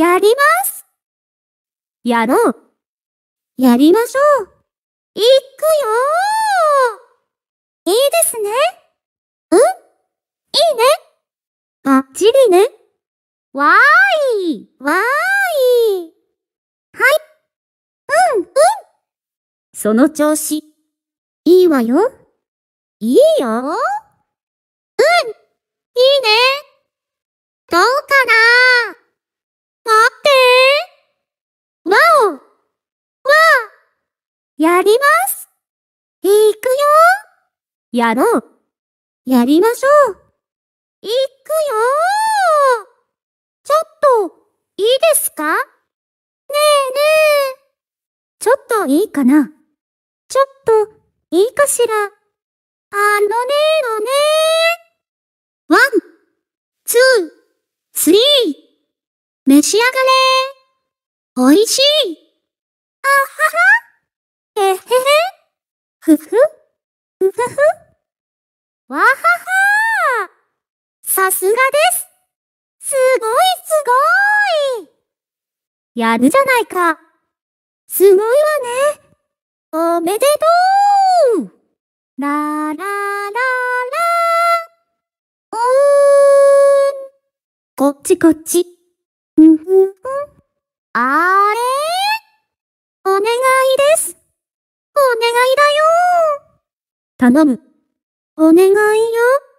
やりますやろうやりましょういくよいいですねうんいいねばっちりねわーいわーいはいうんうんその調子いいわよいいようんいいねどうかなやりますいくよやろうやりましょういくよちょっと、いいですかねえねえ。ちょっといいかなちょっと、いいかしらあのねのねワン、ツー、スリー。召し上がれ。美味しい。わははさすがですすごいすごいやるじゃないかすごいわねおめでとうララララおーんこっちこっち。ふんふんふん。あれお願いです。お願いだよ頼む。お願いよ。